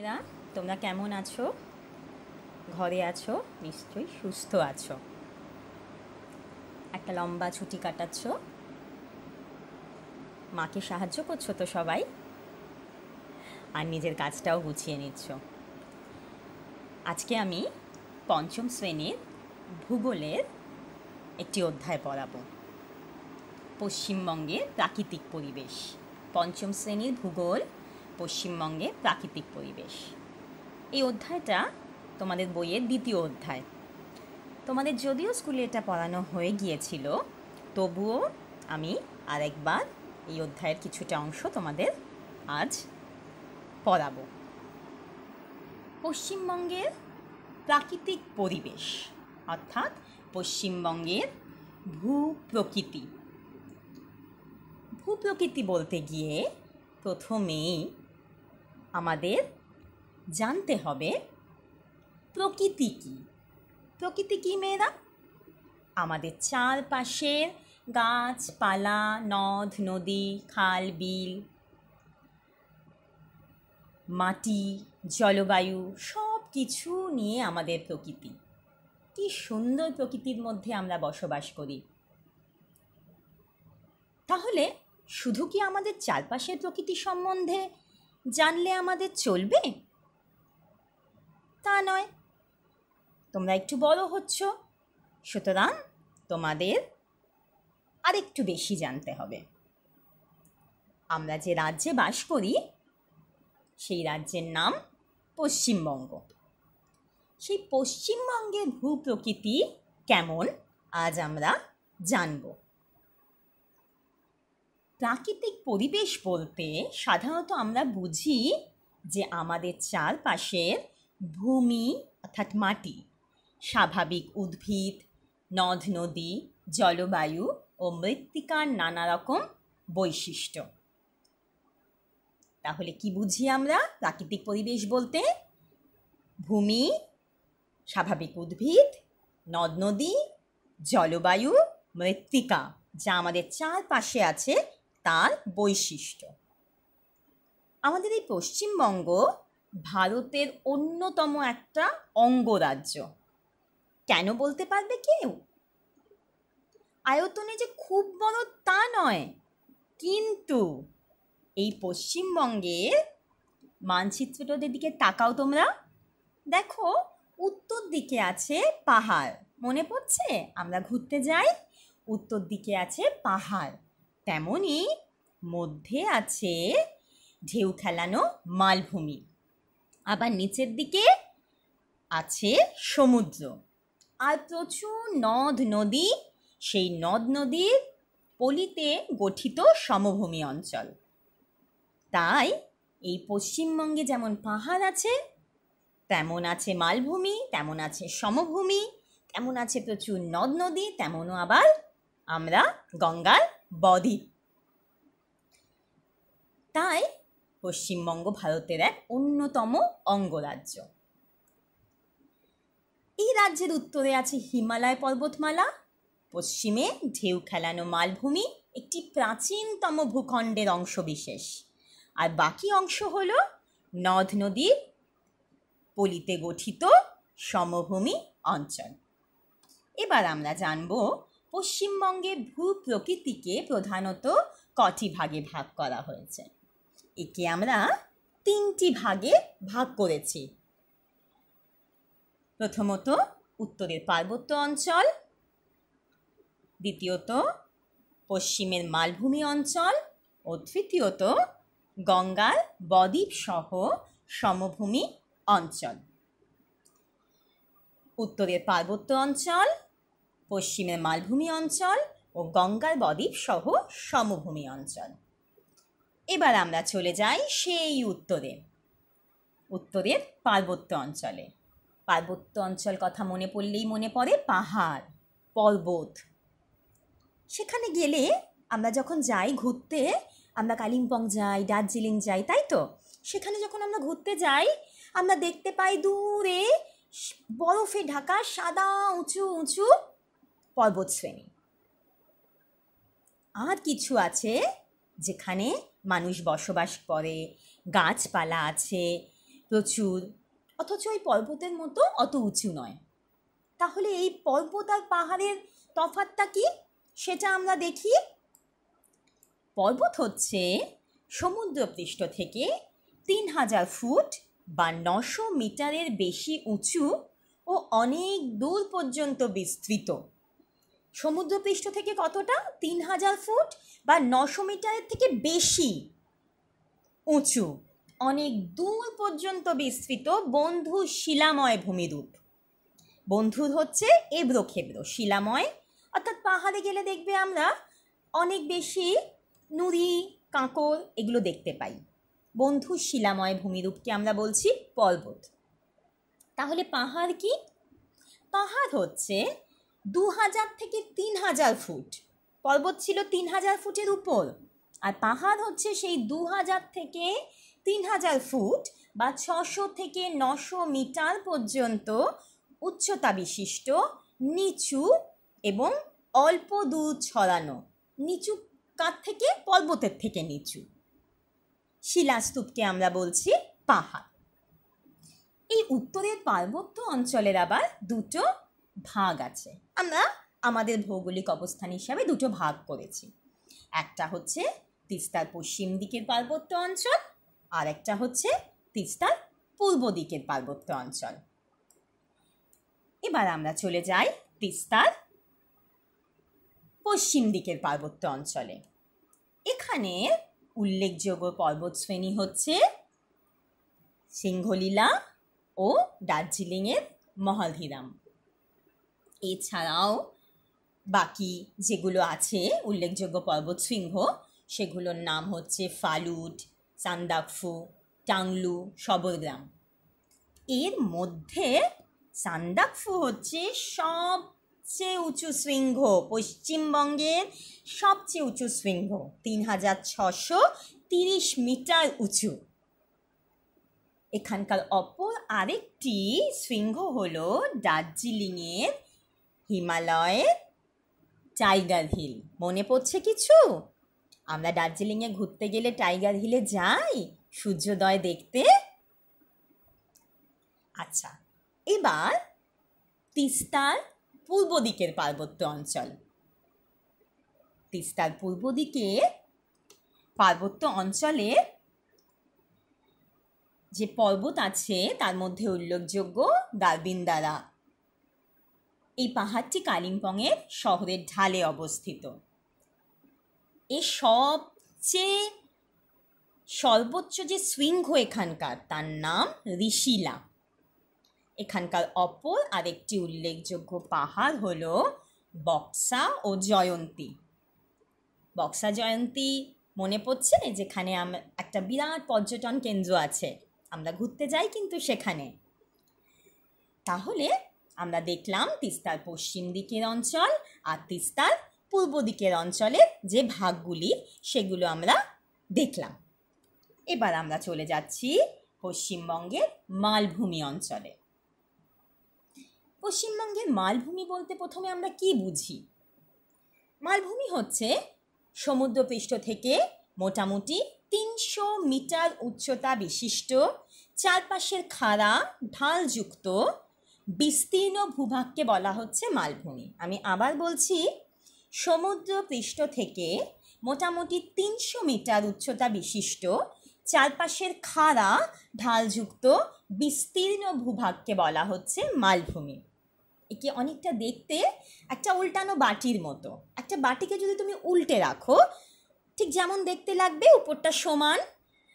এরা তোমরা কেমন আছো ঘরে আছো নিশ্চয়ই সুস্থ আছো একটা লম্বা ছুটি কাটাচ্ছ মাকে সাহায্য করছো তো সবাই আর নিজের কাজটাও গুছিয়ে নিচ্ছ আজকে আমি পঞ্চম শ্রেণীর ভূগোলের একটি অধ্যায় পড়াবো পশ্চিমবঙ্গের প্রাকৃতিক পরিবেশ পঞ্চম শ্রেণীর ভূগোল পশ্চিমবঙ্গে প্রাকৃতিক পরিবেশ এই অধ্যায়টা তোমাদের বইয়ের দ্বিতীয় অধ্যায় তোমাদের যদিও স্কুলে এটা পড়ানো হয়ে গিয়েছিল তবুও আমি আরেকবার এই অধ্যায়ের কিছুটা অংশ তোমাদের আজ পড়াবো পশ্চিমবঙ্গের প্রাকৃতিক পরিবেশ অর্থাৎ পশ্চিমবঙ্গের ভূ প্রকৃতি ভূপ্রকৃতি বলতে গিয়ে প্রথমেই আমাদের জানতে হবে প্রকৃতি কী প্রকৃতি কী মেয়েরা আমাদের চারপাশের গাছপালা নদ নদী খাল বিল মাটি জলবায়ু সব কিছু নিয়ে আমাদের প্রকৃতি কি সুন্দর প্রকৃতির মধ্যে আমরা বসবাস করি তাহলে শুধু কি আমাদের চারপাশের প্রকৃতি সম্বন্ধে জানলে আমাদের চলবে তা নয় তোমরা একটু বড় হচ্ছ সুতরাং তোমাদের আরেকটু বেশি জানতে হবে আমরা যে রাজ্যে বাস করি সেই রাজ্যের নাম পশ্চিমবঙ্গ সেই পশ্চিমবঙ্গের ভূপ্রকৃতি কেমন আজ আমরা জানবো প্রাকৃতিক পরিবেশ বলতে সাধারণত আমরা বুঝি যে আমাদের চারপাশের ভূমি অর্থাৎ মাটি স্বাভাবিক উদ্ভিদ নদ নদী জলবায়ু ও মৃত্তিকার নানা রকম বৈশিষ্ট্য তাহলে কি বুঝি আমরা প্রাকৃতিক পরিবেশ বলতে ভূমি স্বাভাবিক উদ্ভিদ নদ নদী জলবায়ু মৃত্তিকা যা আমাদের চারপাশে আছে তার বৈশিষ্ট্য আমাদের এই পশ্চিমবঙ্গ ভারতের অন্যতম একটা অঙ্গরাজ্য কেন বলতে পারবে কেউ আয়তনে যে খুব বড় তা নয় কিন্তু এই পশ্চিমবঙ্গের মানচিত্রটাদের দিকে তাকাও তোমরা দেখো উত্তর দিকে আছে পাহাড় মনে পড়ছে আমরা ঘুরতে যাই উত্তর দিকে আছে পাহাড় তেমনই মধ্যে আছে ঢেউ খেলানো মালভূমি আবার নিচের দিকে আছে সমুদ্র আর প্রচুর নদ নদী সেই নদ নদীর পলিতে গঠিত সমভূমি অঞ্চল তাই এই পশ্চিমবঙ্গে যেমন পাহাড় আছে তেমন আছে মালভূমি তেমন আছে সমভূমি তেমন আছে প্রচুর নদ নদী তেমনও আবার আমরা গঙ্গার বদ্বীপ তাই পশ্চিমবঙ্গ ভারতের এক অন্যতম অঙ্গরাজ্য এই রাজ্যের উত্তরে আছে হিমালয় পর্বতমালা পশ্চিমে ঢেউ খেলানো মালভূমি একটি প্রাচীনতম ভূখণ্ডের অংশ বিশেষ আর বাকি অংশ হল নদ নদীর পলিতে গঠিত সমভূমি অঞ্চল এবার আমরা জানবো পশ্চিমবঙ্গে ভূ প্রকৃতিকে প্রধানত কটি ভাগে ভাগ করা হয়েছে একে আমরা তিনটি ভাগে ভাগ করেছি প্রথমত উত্তরের পার্বত্য অঞ্চল দ্বিতীয়ত পশ্চিমের মালভূমি অঞ্চল ও তৃতীয়ত গঙ্গার বদ্বীপ সহ সমভূমি অঞ্চল উত্তরের পার্বত্য অঞ্চল পশ্চিমে মালভূমি অঞ্চল ও গঙ্গার বদ্বীপ সহ সমভূমি অঞ্চল এবার আমরা চলে যাই সেই উত্তরে উত্তরের পার্বত্য অঞ্চলে পার্বত্য অঞ্চল কথা মনে পড়লেই মনে পড়ে পাহাড় পর্বত সেখানে গেলে আমরা যখন যাই ঘুরতে আমরা কালিম্পং যাই দার্জিলিং যাই তাই তো সেখানে যখন আমরা ঘুরতে যাই আমরা দেখতে পাই দূরে বরফে ঢাকা সাদা উঁচু উঁচু পর্বতশ্রেণী আর কিছু আছে যেখানে মানুষ বসবাস করে গাছপালা আছে প্রচুর অথচ ওই পর্বতের মতো অত উঁচু নয় তাহলে এই পর্বত আর পাহাড়ের তফাতটা কি সেটা আমরা দেখি পর্বত হচ্ছে সমুদ্রপৃষ্ঠ থেকে তিন হাজার ফুট বা নশো মিটারের বেশি উঁচু ও অনেক দূর পর্যন্ত বিস্তৃত সমুদ্রপৃষ্ঠ থেকে কতটা তিন হাজার ফুট বা নশো মিটারের থেকে বেশি উঁচু অনেক দূর পর্যন্ত বিস্তৃত বন্ধু শিলাময় ভূমিরূপ বন্ধুর হচ্ছে এবড়ো খেবড়ো শিলাময় অর্থাৎ পাহাড়ে গেলে দেখবে আমরা অনেক বেশি নুড়ি কাঁকর এগুলো দেখতে পাই বন্ধু শিলাময় ভূমিরূপকে আমরা বলছি পর্বত তাহলে পাহাড় কি পাহাড় হচ্ছে দু হাজার থেকে তিন হাজার ফুট পর্বত ছিল তিন হাজার ফুটের উপর আর পাহাড় হচ্ছে সেই দু হাজার থেকে তিন হাজার ফুট বা ছশো থেকে নশো মিটার পর্যন্ত উচ্চতা বিশিষ্ট নিচু এবং অল্প দূর ছড়ানো নিচু কার থেকে পর্বতের থেকে নিচু শিলাস্তূপকে আমরা বলছি পাহাড় এই উত্তরের পার্বত্য অঞ্চলের আবার দুটো ভাগ আছে আমরা আমাদের ভৌগোলিক অবস্থান হিসাবে দুটো ভাগ করেছি একটা হচ্ছে তিস্তার পশ্চিম দিকের পার্বত্য অঞ্চল আর একটা হচ্ছে তিস্তার পূর্ব দিকের পার্বত্য অঞ্চল এবার আমরা চলে যাই তিস্তার পশ্চিম দিকের পার্বত্য অঞ্চলে এখানে উল্লেখযোগ্য পর্বতশ্রেণী হচ্ছে সিংহলীলা ও দার্জিলিংয়ের মহাধিরাম এছাড়াও বাকি যেগুলো আছে উল্লেখযোগ্য পর্বত শৃঙ্গ সেগুলোর নাম হচ্ছে ফালুট সান্দাকফু টাংলু সবরগ্রাম এর মধ্যে সান্দাকফু হচ্ছে সবচেয়ে উঁচু শৃঙ্গ পশ্চিমবঙ্গের সবচেয়ে উঁচু শৃঙ্গ তিন হাজার ছশো তিরিশ মিটার উঁচু এখানকার অপর আরেকটি শৃঙ্গ হল দার্জিলিংয়ের হিমালয়ে টাইগার হিল মনে পড়ছে কিছু আমরা দার্জিলিংয়ে ঘুরতে গেলে টাইগার হিলে যাই সূর্যোদয় দেখতে আচ্ছা এবার তিস্তার পূর্ব দিকের পার্বত্য অঞ্চল তিস্তার পূর্ব দিকে পার্বত্য অঞ্চলে যে পর্বত আছে তার মধ্যে উল্লেখযোগ্য দারবিন্দারা এই পাহাড়টি কালিম্পংয়ের শহরের ঢালে অবস্থিত এর সবচেয়ে সর্বোচ্চ যে শৃঙ্গ এখানকার তার নাম ঋষিলা এখানকার অপর আরেকটি উল্লেখযোগ্য পাহাড় হল বক্সা ও জয়ন্তী বক্সা জয়ন্তী মনে পড়ছে যেখানে একটা বিরাট পর্যটন কেন্দ্র আছে আমরা ঘুরতে যাই কিন্তু সেখানে তাহলে আমরা দেখলাম তিস্তার পশ্চিম দিকের অঞ্চল আর তিস্তার পূর্ব দিকের অঞ্চলের যে ভাগগুলি সেগুলো আমরা দেখলাম এবার আমরা চলে যাচ্ছি পশ্চিমবঙ্গের মালভূমি অঞ্চলে পশ্চিমবঙ্গের মালভূমি বলতে প্রথমে আমরা কি বুঝি মালভূমি হচ্ছে সমুদ্রপৃষ্ঠ থেকে মোটামুটি তিনশো মিটার উচ্চতা বিশিষ্ট চারপাশের খাড়া ঢালযুক্ত বিস্তীর্ণ ভূভাগকে বলা হচ্ছে মালভূমি আমি আবার বলছি সমুদ্র পৃষ্ঠ থেকে মোটামুটি তিনশো মিটার উচ্চতা বিশিষ্ট চারপাশের খাড়া ঢালযুক্ত বিস্তীর্ণ ভূভাগকে বলা হচ্ছে মালভূমি একে অনেকটা দেখতে একটা উল্টানো বাটির মতো একটা বাটিকে যদি তুমি উল্টে রাখো ঠিক যেমন দেখতে লাগবে উপরটা সমান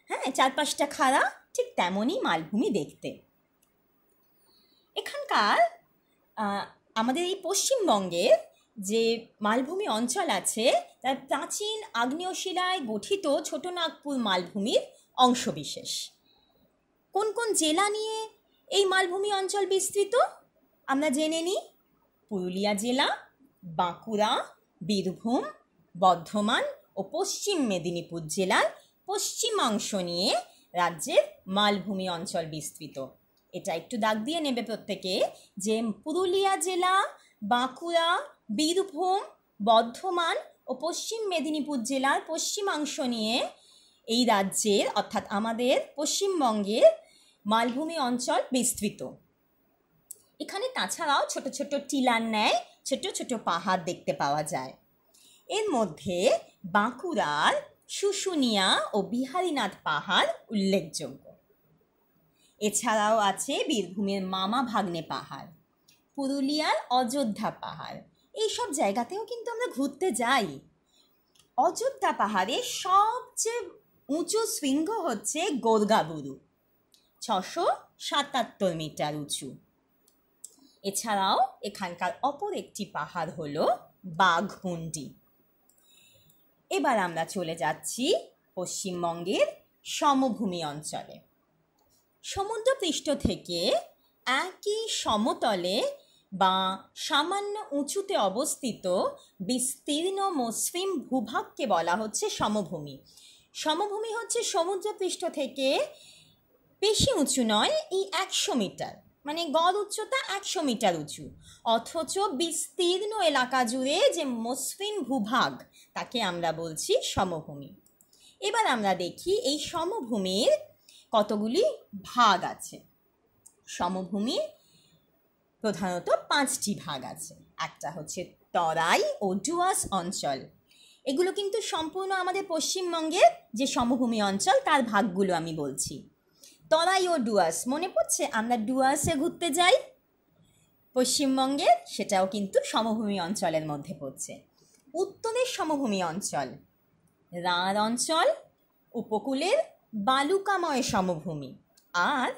হ্যাঁ চারপাশটা খাড়া ঠিক তেমনই মালভূমি দেখতে এখানকার আমাদের এই পশ্চিমবঙ্গের যে মালভূমি অঞ্চল আছে তার প্রাচীন আগ্নেয় শিলায় গঠিত ছোটনাগপুর মালভূমির অংশবিশেষ কোন কোন জেলা নিয়ে এই মালভূমি অঞ্চল বিস্তৃত আমরা জেনে নিই পুরুলিয়া জেলা বাঁকুড়া বীরভূম বর্ধমান ও পশ্চিম মেদিনীপুর জেলার পশ্চিমাংশ নিয়ে রাজ্যের মালভূমি অঞ্চল বিস্তৃত এটা একটু দাগ দিয়ে নেবে প্রত্যেকে যে পুরুলিয়া জেলা বাঁকুড়া বীরভূম বর্ধমান ও পশ্চিম মেদিনীপুর জেলার পশ্চিমাংশ নিয়ে এই রাজ্যের অর্থাৎ আমাদের পশ্চিমবঙ্গের মালভূমি অঞ্চল বিস্তৃত এখানে তাছাড়াও ছোট ছোট টিলার ন্যায় ছোট ছোট পাহাড় দেখতে পাওয়া যায় এর মধ্যে বাঁকুড়ার শুশুনিয়া ও বিহারীনাথ পাহাড় উল্লেখযোগ্য এছাড়াও আছে বীরভূমের মামা ভাগ্নে পাহাড় পুরুলিয়ার অযোধ্যা পাহাড় এইসব জায়গাতেও কিন্তু আমরা ঘুরতে যাই অযোধ্যা পাহাড়ে সবচেয়ে উঁচু শৃঙ্গ হচ্ছে গোর্গাবুরু ছশো সাতাত্তর মিটার উঁচু এছাড়াও এখানকার অপর একটি পাহাড় হল বাঘমুন্ডি এবার আমরা চলে যাচ্ছি পশ্চিমবঙ্গের সমভূমি অঞ্চলে সমুদ্রপৃষ্ঠ থেকে একই সমতলে বা সামান্য উঁচুতে অবস্থিত বিস্তীর্ণ মসৃণ ভূভাগকে বলা হচ্ছে সমভূমি সমভূমি হচ্ছে সমুদ্রপৃষ্ঠ থেকে বেশি উঁচু নয় এই একশো মিটার মানে গড় উচ্চতা একশো মিটার উঁচু অথচ বিস্তীর্ণ এলাকা জুড়ে যে মসৃণ ভূভাগ তাকে আমরা বলছি সমভূমি এবার আমরা দেখি এই সমভূমির কতগুলি ভাগ আছে সমভূমি প্রধানত পাঁচটি ভাগ আছে একটা হচ্ছে তরাই ও ডুয়াস অঞ্চল এগুলো কিন্তু সম্পূর্ণ আমাদের পশ্চিমবঙ্গের যে সমভূমি অঞ্চল তার ভাগগুলো আমি বলছি তরাই ও ডুয়াস মনে পড়ছে আমরা ডুয়াসে ঘুরতে যাই পশ্চিমবঙ্গের সেটাও কিন্তু সমভূমি অঞ্চলের মধ্যে পড়ছে উত্তরের সমভূমি অঞ্চল রাঁড় অঞ্চল উপকূলের বালুকাময় সমভূমি আর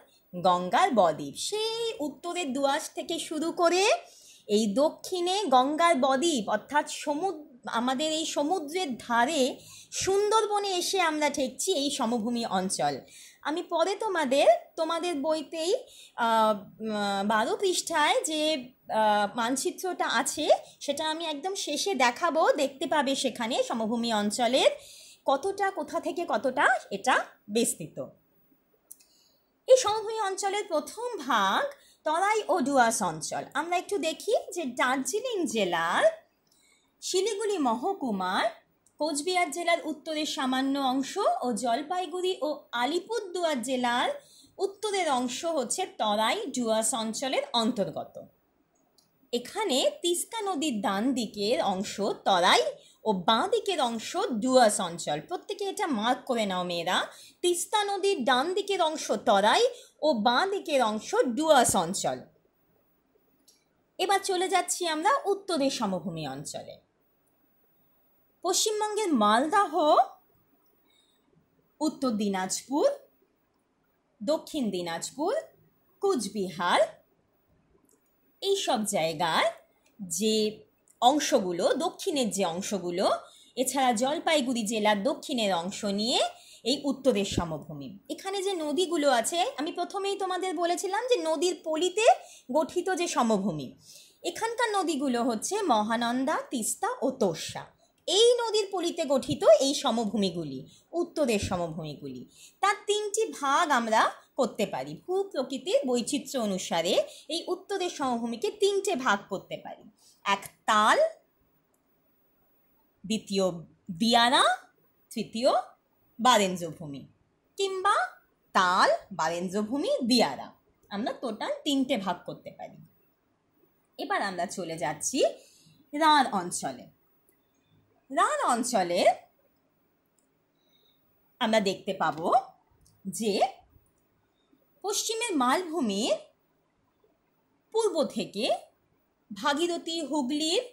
গঙ্গার বদ্বীপ সেই উত্তরের দুয়াশ থেকে শুরু করে এই দক্ষিণে গঙ্গার বদ্বীপ অর্থাৎ সমুদ্র আমাদের এই সমুদ্রের ধারে সুন্দরবনে এসে আমরা ঠেকছি এই সমভূমি অঞ্চল আমি পরে তোমাদের তোমাদের বইতেই বারো পৃষ্ঠায় যে মানচিত্রটা আছে সেটা আমি একদম শেষে দেখাবো দেখতে পাবে সেখানে সমভূমি অঞ্চলের কতটা কোথা থেকে কতটা এটা বিস্তৃত এই সমভূমি অঞ্চলের প্রথম ভাগ তরাই ও ডুয়াস অঞ্চল আমরা একটু দেখি যে দার্জিলিং জেলার শিলিগুড়ি মহকুমার কোচবিহার জেলার উত্তরের সামান্য অংশ ও জলপাইগুড়ি ও আলিপুরদুয়ার জেলার উত্তরের অংশ হচ্ছে তরাই ডুয়াস অঞ্চলের অন্তর্গত এখানে তিস্তা নদীর ডান দিকের অংশ তরাই ও বাঁ দিকের অংশ ডুয়াস অঞ্চল প্রত্যেকে এটা মার্ক করে নাও মেয়েরা তিস্তা নদীর ডান দিকের অংশ তরাই ও বাঁ দিকের অংশ ডুয়াস অঞ্চল এবার চলে যাচ্ছি আমরা উত্তরের সমভূমি অঞ্চলে পশ্চিমবঙ্গের মালদাহ উত্তর দিনাজপুর দক্ষিণ দিনাজপুর কুচবিহার এইসব জায়গার যে অংশগুলো দক্ষিণের যে অংশগুলো এছাড়া জলপাইগুড়ি জেলার দক্ষিণের অংশ নিয়ে এই উত্তরের সমভূমি এখানে যে নদীগুলো আছে আমি প্রথমেই তোমাদের বলেছিলাম যে নদীর পলিতে গঠিত যে সমভূমি এখানকার নদীগুলো হচ্ছে মহানন্দা তিস্তা ও তোর্ষা এই নদীর পলিতে গঠিত এই সমভূমিগুলি উত্তরের সমভূমিগুলি তার তিনটি ভাগ আমরা করতে পারি ভূ প্রকৃতির বৈচিত্র্য অনুসারে এই উত্তরের সমভূমিকে তিনটে ভাগ করতে পারি এক তাল দ্বিতীয় দিয়ানা তৃতীয় বারেন্দ্রভূমি কিংবা তাল বারেন্দ্রভূমি দিয়ারা আমরা টোটাল তিনটে ভাগ করতে পারি এবার আমরা চলে যাচ্ছি রার অঞ্চলে রার অঞ্চলে আমরা দেখতে পাব যে পশ্চিমের মালভূমির পূর্ব থেকে ভাগীরথী হুগলির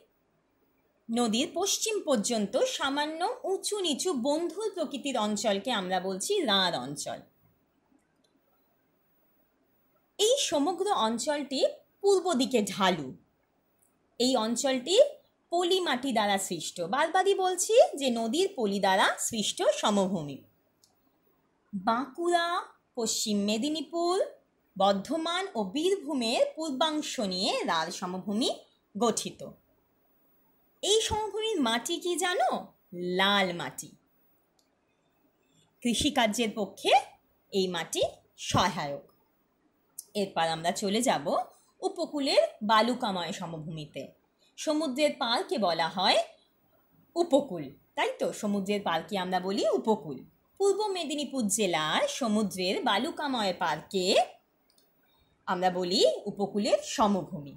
নদীর পশ্চিম পর্যন্ত সামান্য উঁচু নিচু বন্ধুর প্রকৃতির অঞ্চলকে আমরা বলছি রাঁর অঞ্চল এই সমগ্র অঞ্চলটি পূর্ব দিকে ঢালু এই অঞ্চলটি পলি মাটি দ্বারা সৃষ্ট বারবারই বলছি যে নদীর পলি দ্বারা সৃষ্ট সমভূমি বাঁকুড়া পশ্চিম মেদিনীপুর বর্ধমান ও বীরভূমের পূর্বাংশ নিয়ে লাল সমভূমি গঠিত এই সমভূমির মাটি কি জানো লাল মাটি কৃষিকার্যের পক্ষে এই মাটি সহায়ক এরপর আমরা চলে যাব উপকূলের বালুকাময় সমভূমিতে সমুদ্রের পালকে বলা হয় উপকূল তাই তো সমুদ্রের পালকে আমরা বলি উপকূল পূর্ব মেদিনীপুর জেলার সমুদ্রের বালুকাময় পার্কে আমরা বলি উপকূলের সমভূমি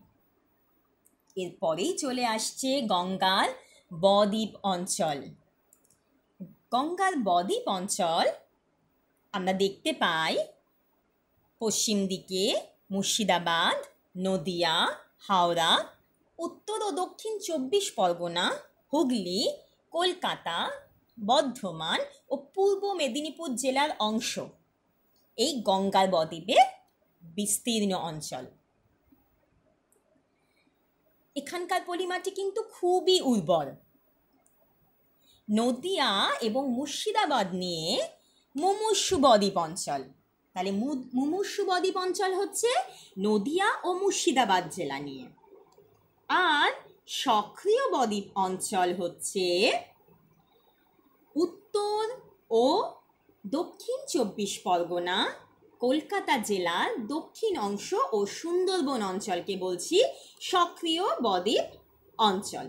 এরপরেই চলে আসছে গঙ্গার বদ্বীপ অঞ্চল গঙ্গার বদ্বীপ অঞ্চল আমরা দেখতে পাই পশ্চিম দিকে মুর্শিদাবাদ নদিয়া হাওড়া উত্তর ও দক্ষিণ চব্বিশ পরগনা হুগলি কলকাতা বর্ধমান ও পূর্ব মেদিনীপুর জেলার অংশ এই গঙ্গার বদ্বীপে বিস্তীর্ণ অঞ্চল এখানকার পলিমাটি কিন্তু খুবই উর্বর নদিয়া এবং মুর্শিদাবাদ নিয়ে মুমুসু বদ্বীপ অঞ্চল তাহলে মুমুসু বদ্বীপ অঞ্চল হচ্ছে নদিয়া ও মুর্শিদাবাদ জেলা নিয়ে আর সক্রিয় বদ্বীপ অঞ্চল হচ্ছে উত্তর ও দক্ষিণ চব্বিশ পরগনা কলকাতা জেলা দক্ষিণ অংশ ও সুন্দরবন অঞ্চলকে বলছি সক্রিয় বদ্বীপ অঞ্চল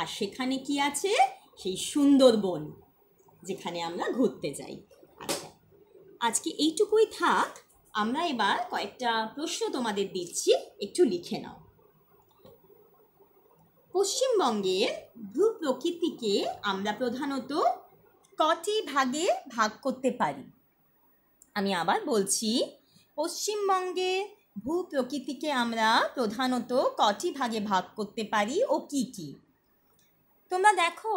আর সেখানে কি আছে সেই সুন্দরবন যেখানে আমরা ঘুরতে যাই আচ্ছা আজকে এইটুকুই থাক আমরা এবার কয়েকটা প্রশ্ন তোমাদের দিচ্ছি একটু লিখে নাও পশ্চিমবঙ্গের ভূপ্রকৃতিকে আমরা প্রধানত কটি ভাগে ভাগ করতে পারি আমি আবার বলছি পশ্চিমবঙ্গে ভূ প্রকৃতিকে আমরা প্রধানত কটি ভাগে ভাগ করতে পারি ও কি কি। তোমরা দেখো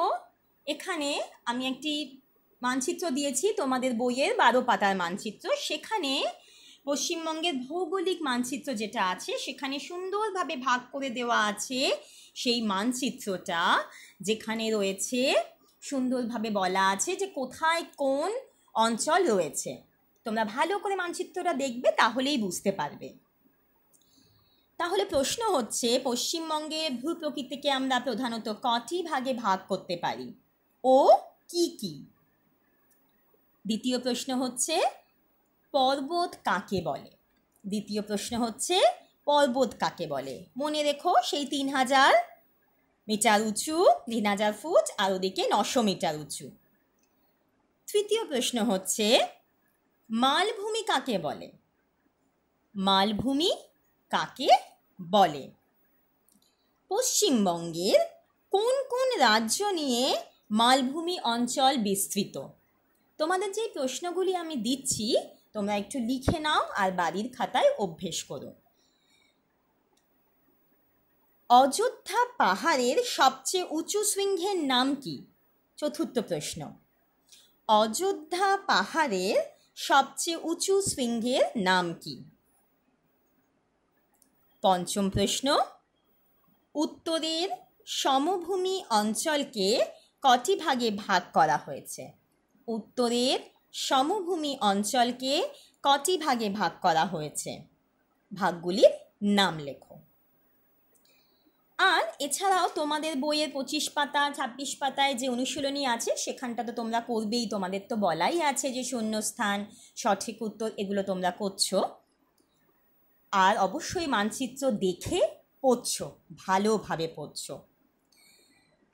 এখানে আমি একটি মানচিত্র দিয়েছি তোমাদের বইয়ের বারো পাতার মানচিত্র সেখানে পশ্চিমবঙ্গের ভৌগোলিক মানচিত্র যেটা আছে সেখানে সুন্দরভাবে ভাগ করে দেওয়া আছে সেই মানচিত্রটা যেখানে রয়েছে সুন্দরভাবে বলা আছে যে কোথায় কোন অঞ্চল রয়েছে তোমরা ভালো করে মানচিত্রটা দেখবে তাহলেই বুঝতে পারবে তাহলে প্রশ্ন হচ্ছে পশ্চিমবঙ্গে ভূপ্রকৃতিকে আমরা প্রধানত কটি ভাগে ভাগ করতে পারি ও কি কি দ্বিতীয় প্রশ্ন হচ্ছে পর্বত কাকে বলে দ্বিতীয় প্রশ্ন হচ্ছে পর্বত কাকে বলে মনে রেখো সেই তিন হাজার মিটার উঁচু তিন হাজার ফুট আর ওদিকে নশো মিটার উঁচু তৃতীয় প্রশ্ন হচ্ছে মালভূমি কাকে বলে মালভূমি কাকে বলে পশ্চিমবঙ্গের কোন কোন রাজ্য নিয়ে মালভূমি অঞ্চল বিস্তৃত তোমাদের যে প্রশ্নগুলি আমি দিচ্ছি তোমরা একটু লিখে নাও আর বাড়ির খাতায় অভ্যেস করো অযোধ্যা পাহাড়ের সবচেয়ে উঁচু শৃঙ্গের নাম কি চতুর্থ প্রশ্ন অযোধ্যা পাহাড়ের সবচেয়ে উঁচু শৃঙ্গের নাম কি পঞ্চম প্রশ্ন উত্তরের সমভূমি অঞ্চলকে কটি ভাগে ভাগ করা হয়েছে উত্তরের সমভূমি অঞ্চলকে কটি ভাগে ভাগ করা হয়েছে ভাগগুলির নাম লেখো আর এছাড়াও তোমাদের বইয়ের পঁচিশ পাতা ছাব্বিশ পাতায় যে অনুশীলনী আছে সেখানটা তো তোমরা করবেই তোমাদের তো বলাই আছে যে শূন্যস্থান সঠিক উত্তর এগুলো তোমরা করছো আর অবশ্যই মানচিত্র দেখে পড়ছো ভালোভাবে পড়ছো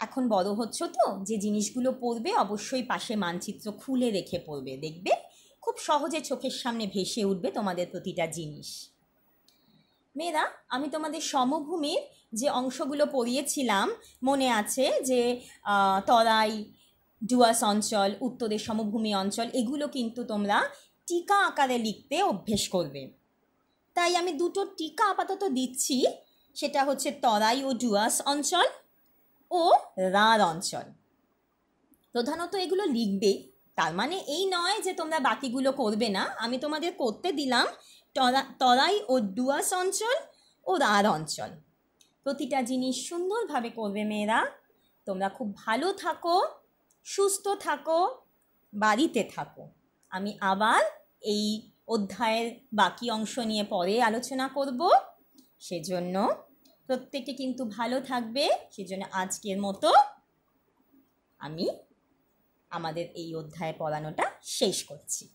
এখন বড় হচ্ছ তো যে জিনিসগুলো পড়বে অবশ্যই পাশে মানচিত্র খুলে রেখে পড়বে দেখবে খুব সহজে চোখের সামনে ভেসে উঠবে তোমাদের প্রতিটা জিনিস মেয়েরা আমি তোমাদের সমভূমির যে অংশগুলো পড়িয়েছিলাম মনে আছে যে তরাই ডুয়াস অঞ্চল উত্তরের সমভূমি অঞ্চল এগুলো কিন্তু তোমরা টিকা আকারে লিখতে অভ্যেস করবে তাই আমি দুটো টিকা আপাতত দিচ্ছি সেটা হচ্ছে তরাই ও ডুয়াস অঞ্চল ও রার অঞ্চল প্রধানত এগুলো লিখবে তার মানে এই নয় যে তোমরা বাকিগুলো করবে না আমি তোমাদের করতে দিলাম তরাই ও ডুয়াস অঞ্চল ও রার অঞ্চল প্রতিটা জিনিস সুন্দরভাবে করবে মেয়েরা তোমরা খুব ভালো থাকো সুস্থ থাকো বাড়িতে থাকো আমি আবার এই অধ্যায়ের বাকি অংশ নিয়ে পরে আলোচনা করব সেজন্য প্রত্যেকে কিন্তু ভালো থাকবে সেজন্য আজকের মতো আমি আমাদের এই অধ্যায় পড়ানোটা শেষ করছি